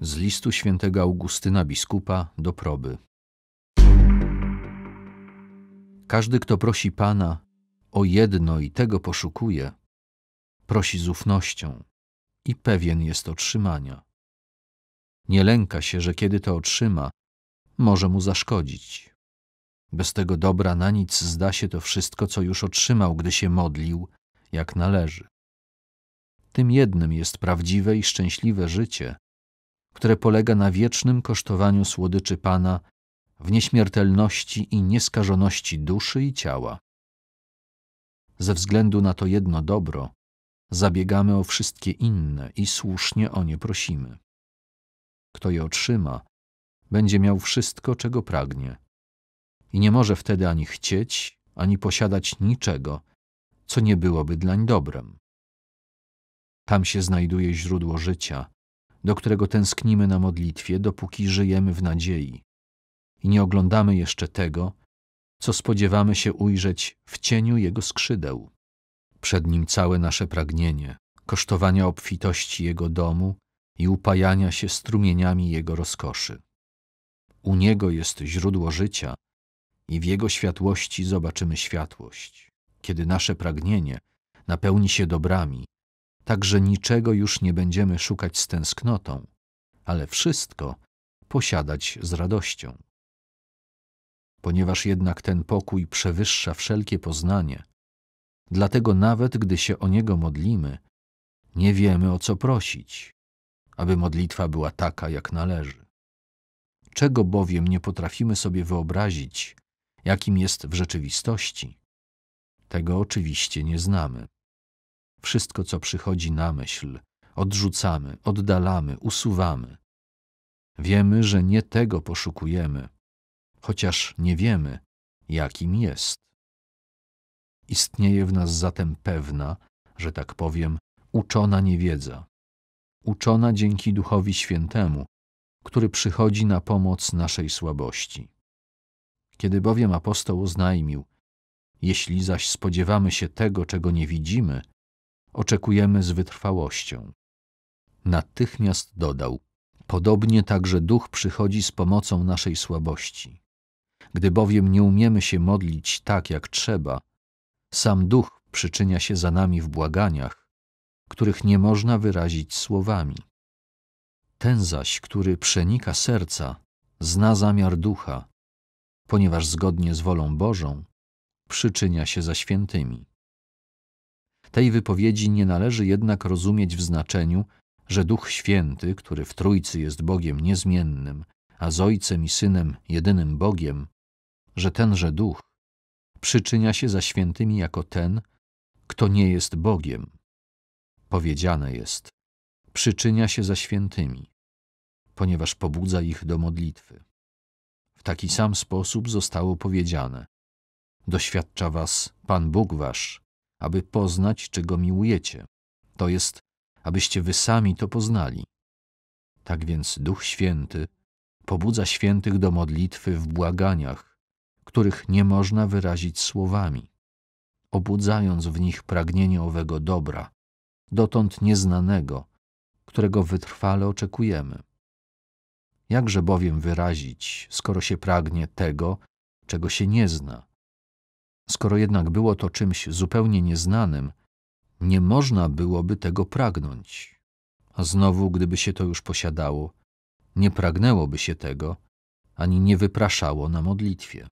Z listu świętego Augustyna biskupa do proby. Każdy, kto prosi Pana o jedno i tego poszukuje, prosi z ufnością i pewien jest otrzymania. Nie lęka się, że kiedy to otrzyma, może mu zaszkodzić. Bez tego dobra na nic zda się to wszystko, co już otrzymał, gdy się modlił, jak należy. Tym jednym jest prawdziwe i szczęśliwe życie, które polega na wiecznym kosztowaniu słodyczy Pana, w nieśmiertelności i nieskażoności duszy i ciała. Ze względu na to jedno dobro, zabiegamy o wszystkie inne i słusznie o nie prosimy. Kto je otrzyma, będzie miał wszystko, czego pragnie. I nie może wtedy ani chcieć, ani posiadać niczego, co nie byłoby dlań dobrem. Tam się znajduje źródło życia, do którego tęsknimy na modlitwie, dopóki żyjemy w nadziei i nie oglądamy jeszcze tego, co spodziewamy się ujrzeć w cieniu Jego skrzydeł. Przed Nim całe nasze pragnienie, kosztowania obfitości Jego domu i upajania się strumieniami Jego rozkoszy. U Niego jest źródło życia i w Jego światłości zobaczymy światłość. Kiedy nasze pragnienie napełni się dobrami, także niczego już nie będziemy szukać z tęsknotą, ale wszystko posiadać z radością. Ponieważ jednak ten pokój przewyższa wszelkie poznanie, dlatego nawet gdy się o niego modlimy, nie wiemy o co prosić, aby modlitwa była taka, jak należy. Czego bowiem nie potrafimy sobie wyobrazić, jakim jest w rzeczywistości, tego oczywiście nie znamy. Wszystko, co przychodzi na myśl, odrzucamy, oddalamy, usuwamy. Wiemy, że nie tego poszukujemy, chociaż nie wiemy, jakim jest. Istnieje w nas zatem pewna, że tak powiem, uczona niewiedza, uczona dzięki Duchowi Świętemu, który przychodzi na pomoc naszej słabości. Kiedy bowiem apostoł oznajmił, jeśli zaś spodziewamy się tego, czego nie widzimy, oczekujemy z wytrwałością. Natychmiast dodał: Podobnie także duch przychodzi z pomocą naszej słabości. Gdy bowiem nie umiemy się modlić tak, jak trzeba, sam duch przyczynia się za nami w błaganiach, których nie można wyrazić słowami. Ten zaś, który przenika serca, zna zamiar ducha, ponieważ zgodnie z wolą Bożą przyczynia się za świętymi. Tej wypowiedzi nie należy jednak rozumieć w znaczeniu, że Duch Święty, który w Trójcy jest Bogiem niezmiennym, a z Ojcem i Synem jedynym Bogiem, że tenże Duch przyczynia się za świętymi jako ten, kto nie jest Bogiem. Powiedziane jest, przyczynia się za świętymi, ponieważ pobudza ich do modlitwy. W taki sam sposób zostało powiedziane, doświadcza was Pan Bóg wasz, aby poznać, czego miłujecie. To jest, abyście wy sami to poznali. Tak więc Duch Święty pobudza świętych do modlitwy w błaganiach, których nie można wyrazić słowami, obudzając w nich pragnienie owego dobra, dotąd nieznanego, którego wytrwale oczekujemy. Jakże bowiem wyrazić, skoro się pragnie tego, czego się nie zna? Skoro jednak było to czymś zupełnie nieznanym, nie można byłoby tego pragnąć. A znowu, gdyby się to już posiadało, nie pragnęłoby się tego, ani nie wypraszało na modlitwie.